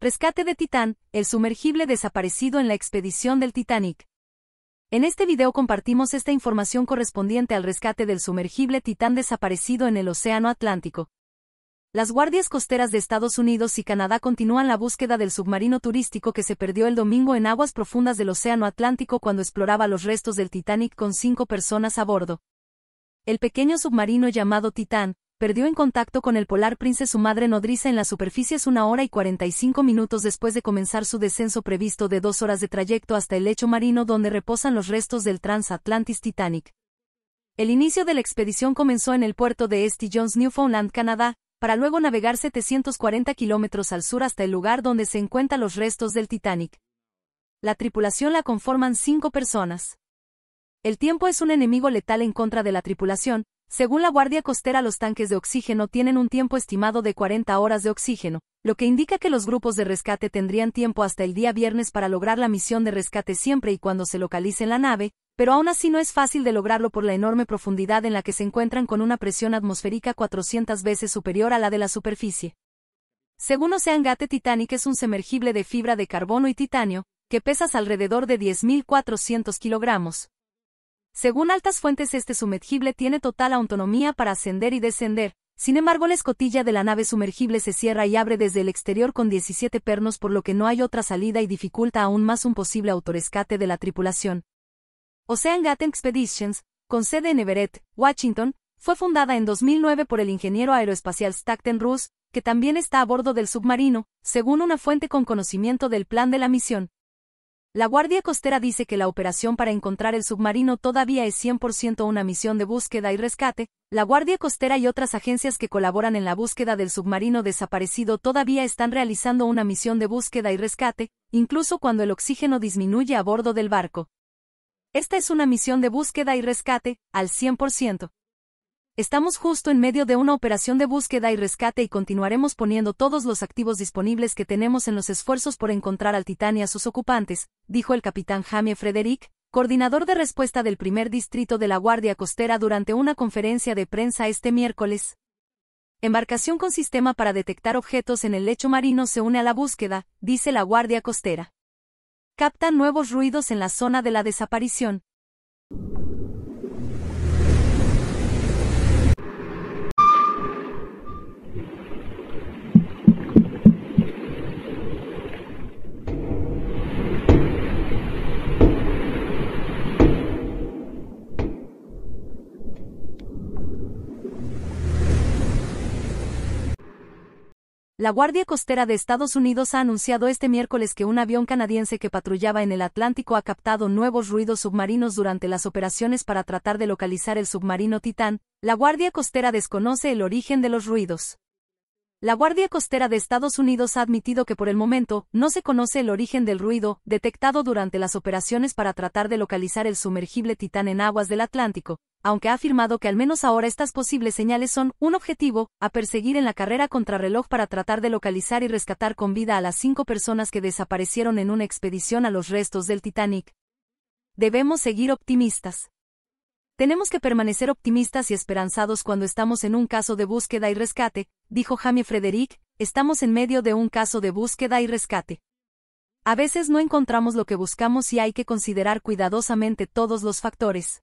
Rescate de Titán, el sumergible desaparecido en la expedición del Titanic. En este video compartimos esta información correspondiente al rescate del sumergible Titán desaparecido en el Océano Atlántico. Las guardias costeras de Estados Unidos y Canadá continúan la búsqueda del submarino turístico que se perdió el domingo en aguas profundas del Océano Atlántico cuando exploraba los restos del Titanic con cinco personas a bordo. El pequeño submarino llamado Titán, perdió en contacto con el Polar Prince su madre nodriza en las superficies una hora y 45 minutos después de comenzar su descenso previsto de dos horas de trayecto hasta el lecho marino donde reposan los restos del Transatlantis Titanic. El inicio de la expedición comenzó en el puerto de St. John's, Newfoundland, Canadá, para luego navegar 740 kilómetros al sur hasta el lugar donde se encuentran los restos del Titanic. La tripulación la conforman cinco personas. El tiempo es un enemigo letal en contra de la tripulación, según la Guardia Costera, los tanques de oxígeno tienen un tiempo estimado de 40 horas de oxígeno, lo que indica que los grupos de rescate tendrían tiempo hasta el día viernes para lograr la misión de rescate siempre y cuando se localice en la nave, pero aún así no es fácil de lograrlo por la enorme profundidad en la que se encuentran con una presión atmosférica 400 veces superior a la de la superficie. Según Ocean Gate Titanic es un sumergible de fibra de carbono y titanio, que pesa alrededor de 10.400 kilogramos. Según altas fuentes este sumergible tiene total autonomía para ascender y descender, sin embargo la escotilla de la nave sumergible se cierra y abre desde el exterior con 17 pernos por lo que no hay otra salida y dificulta aún más un posible autorescate de la tripulación. Ocean Gate Expeditions, con sede en Everett, Washington, fue fundada en 2009 por el ingeniero aeroespacial Stackton Rus, que también está a bordo del submarino, según una fuente con conocimiento del plan de la misión. La Guardia Costera dice que la operación para encontrar el submarino todavía es 100% una misión de búsqueda y rescate. La Guardia Costera y otras agencias que colaboran en la búsqueda del submarino desaparecido todavía están realizando una misión de búsqueda y rescate, incluso cuando el oxígeno disminuye a bordo del barco. Esta es una misión de búsqueda y rescate, al 100%. Estamos justo en medio de una operación de búsqueda y rescate y continuaremos poniendo todos los activos disponibles que tenemos en los esfuerzos por encontrar al Titán y a sus ocupantes, dijo el capitán Jamie Frederick, coordinador de respuesta del primer distrito de la Guardia Costera durante una conferencia de prensa este miércoles. Embarcación con sistema para detectar objetos en el lecho marino se une a la búsqueda, dice la Guardia Costera. Captan nuevos ruidos en la zona de la desaparición, La Guardia Costera de Estados Unidos ha anunciado este miércoles que un avión canadiense que patrullaba en el Atlántico ha captado nuevos ruidos submarinos durante las operaciones para tratar de localizar el submarino Titán. La Guardia Costera desconoce el origen de los ruidos. La Guardia Costera de Estados Unidos ha admitido que por el momento no se conoce el origen del ruido detectado durante las operaciones para tratar de localizar el sumergible Titán en aguas del Atlántico, aunque ha afirmado que al menos ahora estas posibles señales son un objetivo a perseguir en la carrera contrarreloj para tratar de localizar y rescatar con vida a las cinco personas que desaparecieron en una expedición a los restos del Titanic. Debemos seguir optimistas. Tenemos que permanecer optimistas y esperanzados cuando estamos en un caso de búsqueda y rescate, dijo Jamie Frederick, estamos en medio de un caso de búsqueda y rescate. A veces no encontramos lo que buscamos y hay que considerar cuidadosamente todos los factores.